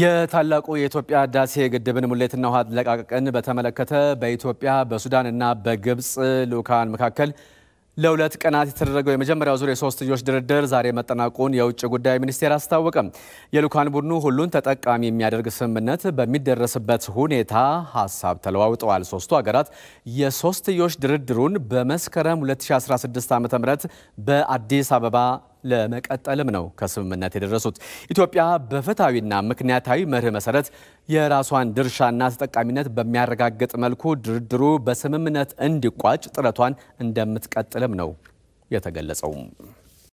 የታላቁ የኢትዮጵያ ህዳሴ ግድብን ሙሌትና ውሃ አለቃቀቅን በተመለከተ በኢትዮጵያ በሱዳንና በግብፅ ልኡካን መካከል ለሁለት ቀናት የተደረገው የመጀመሪያው ዙር የሶስትዮሽ ድርድር ዛሬ መጠናቁን የውጭ ጉዳይ ሚኒስቴር አስታወቀም። የልኡካን ቡድኑ ሁሉን ተጠቃሚ የሚያደርግ ስምምነት በሚደረስበት ሁኔታ ሀሳብ ተለዋውጠዋል። ሶስቱ ሀገራት የሶስትዮሽ ድርድሩን በመስከረም 2016 ዓ.ም በአዲስ አበባ ለመቀጠልም ነው ከስምምነት የደረሱት። ኢትዮጵያ በፍትሐዊና ምክንያታዊ መርህ መሰረት የራሷን ድርሻና ተጠቃሚነት በሚያረጋግጥ መልኩ ድርድሩ በስምምነት እንዲቋጭ ጥረቷን እንደምትቀጥልም ነው የተገለጸው።